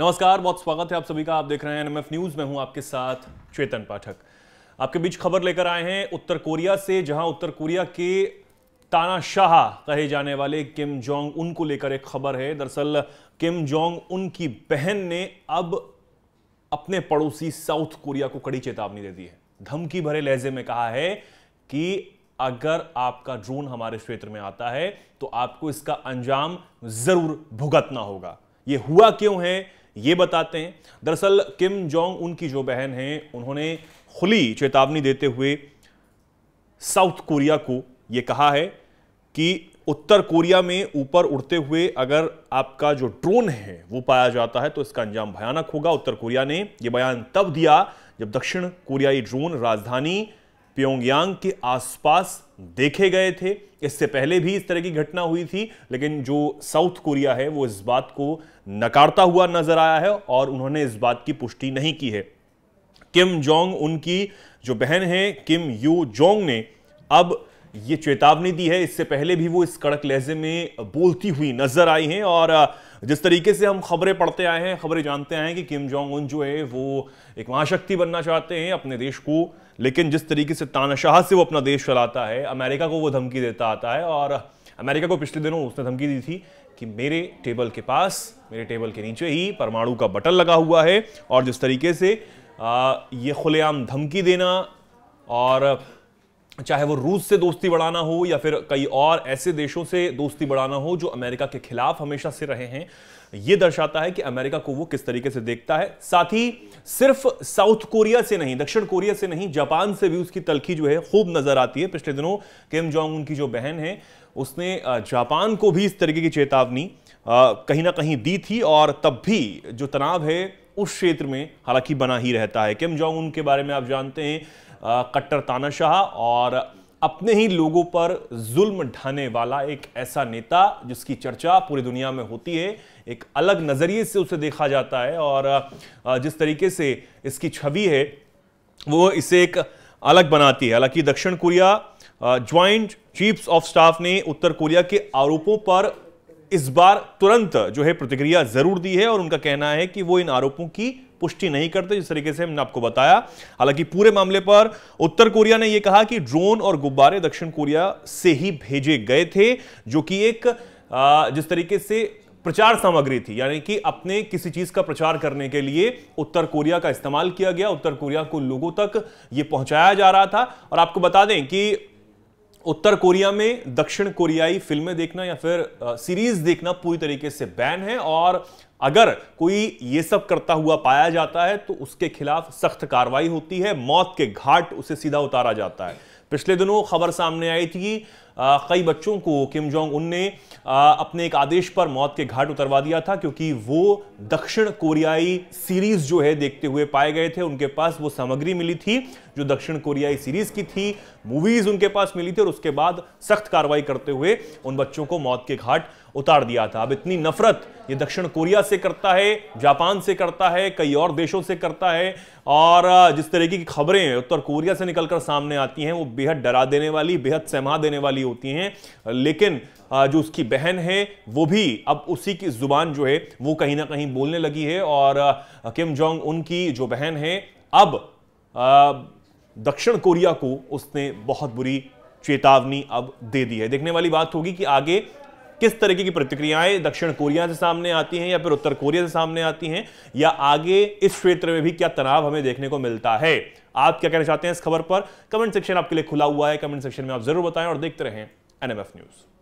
नमस्कार बहुत स्वागत है आप सभी का आप देख रहे हैं एनएमएफ न्यूज में हूं आपके साथ चेतन पाठक आपके बीच खबर लेकर आए हैं उत्तर कोरिया से जहां उत्तर कोरिया के तानाशाह कहे जाने वाले किम जोंग उनको लेकर एक खबर है दरअसल किम जोंग उनकी बहन ने अब अपने पड़ोसी साउथ कोरिया को कड़ी चेतावनी दे दी है धमकी भरे लहजे में कहा है कि अगर आपका ड्रोन हमारे क्षेत्र में आता है तो आपको इसका अंजाम जरूर भुगतना होगा यह हुआ क्यों है ये बताते हैं दरअसल किम जोंग उनकी जो बहन हैं उन्होंने खुली चेतावनी देते हुए साउथ कोरिया को ये कहा है कि उत्तर कोरिया में ऊपर उड़ते हुए अगर आपका जो ड्रोन है वो पाया जाता है तो इसका अंजाम भयानक होगा उत्तर कोरिया ने यह बयान तब दिया जब दक्षिण कोरियाई ड्रोन राजधानी प्योंगयांग के आसपास देखे गए थे इससे पहले भी इस तरह की घटना हुई थी लेकिन जो साउथ कोरिया है वो इस बात को नकारता हुआ नजर आया है और उन्होंने इस बात की पुष्टि नहीं की है किम जोंग उनकी जो बहन है किम यू जोंग ने अब ये चेतावनी दी है इससे पहले भी वो इस कड़क लहजे में बोलती हुई नजर आई हैं और जिस तरीके से हम खबरें पढ़ते आए हैं खबरें जानते आए हैं कि किम जोंग उन जो है वो एक महाशक्ति बनना चाहते हैं अपने देश को लेकिन जिस तरीके से तानाशाह से वो अपना देश चलाता है अमेरिका को वो धमकी देता आता है और अमेरिका को पिछले दिनों उसने धमकी दी थी कि मेरे टेबल के पास मेरे टेबल के नीचे ही परमाणु का बटन लगा हुआ है और जिस तरीके से ये खुलेआम धमकी देना और चाहे वो रूस से दोस्ती बढ़ाना हो या फिर कई और ऐसे देशों से दोस्ती बढ़ाना हो जो अमेरिका के खिलाफ हमेशा से रहे हैं ये दर्शाता है कि अमेरिका को वो किस तरीके से देखता है साथ ही सिर्फ साउथ कोरिया से नहीं दक्षिण कोरिया से नहीं जापान से भी उसकी तलखी जो है खूब नजर आती है पिछले दिनों किम जोंग उनकी जो बहन है उसने जापान को भी इस तरीके की चेतावनी कहीं ना कहीं दी थी और तब भी जो तनाव है उस क्षेत्र में हालांकि बना ही रहता है किम जोंग उनके बारे में आप जानते हैं कट्टर तानाशाह और अपने ही लोगों पर जुल्म ढाने वाला एक ऐसा नेता जिसकी चर्चा पूरी दुनिया में होती है एक अलग नज़रिए से उसे देखा जाता है और जिस तरीके से इसकी छवि है वो इसे एक अलग बनाती है हालांकि दक्षिण Korea joint chiefs of staff ने उत्तर कोरिया के आरोपों पर इस बार तुरंत जो है प्रतिक्रिया जरूर दी है और उनका कहना है कि वो इन आरोपों की पुष्टि नहीं करते जिस तरीके से हमने आपको बताया हालांकि पूरे मामले पर उत्तर कोरिया ने यह कहा कि ड्रोन और गुब्बारे दक्षिण कोरिया से ही भेजे गए थे जो कि एक जिस तरीके से प्रचार सामग्री थी यानी कि अपने किसी चीज का प्रचार करने के लिए उत्तर कोरिया का इस्तेमाल किया गया उत्तर कोरिया को लोगों तक यह पहुंचाया जा रहा था और आपको बता दें कि उत्तर कोरिया में दक्षिण कोरियाई फिल्में देखना या फिर सीरीज देखना पूरी तरीके से बैन है और अगर कोई ये सब करता हुआ पाया जाता है तो उसके खिलाफ सख्त कार्रवाई होती है मौत के घाट उसे सीधा उतारा जाता है पिछले दिनों खबर सामने आई थी कई बच्चों को किम जोंग उन ने अपने एक आदेश पर मौत के घाट उतरवा दिया था क्योंकि वो दक्षिण कोरियाई सीरीज जो है देखते हुए पाए गए थे उनके पास वो सामग्री मिली थी जो दक्षिण कोरियाई सीरीज की थी मूवीज उनके पास मिली थी और उसके बाद सख्त कार्रवाई करते हुए उन बच्चों को मौत के घाट उतार दिया था अब इतनी नफरत ये दक्षिण कोरिया से करता है जापान से करता है कई और देशों से करता है और जिस तरीके की खबरें उत्तर कोरिया से निकलकर सामने आती हैं वो बेहद डरा देने वाली बेहद सहमा देने वाली होती हैं लेकिन जो उसकी बहन है वो भी अब उसी की ज़ुबान जो है वो कहीं ना कहीं बोलने लगी है और किम जोंग उनकी जो बहन है अब दक्षिण कोरिया को उसने बहुत बुरी चेतावनी अब दे दी है देखने वाली बात होगी कि आगे किस तरीके की प्रतिक्रियाएं दक्षिण कोरिया से सामने आती हैं या फिर उत्तर कोरिया से सामने आती हैं या आगे इस क्षेत्र में भी क्या तनाव हमें देखने को मिलता है आप क्या कहना चाहते हैं इस खबर पर कमेंट सेक्शन आपके लिए खुला हुआ है कमेंट सेक्शन में आप जरूर बताएं और देखते रहें एनएमएफ न्यूज़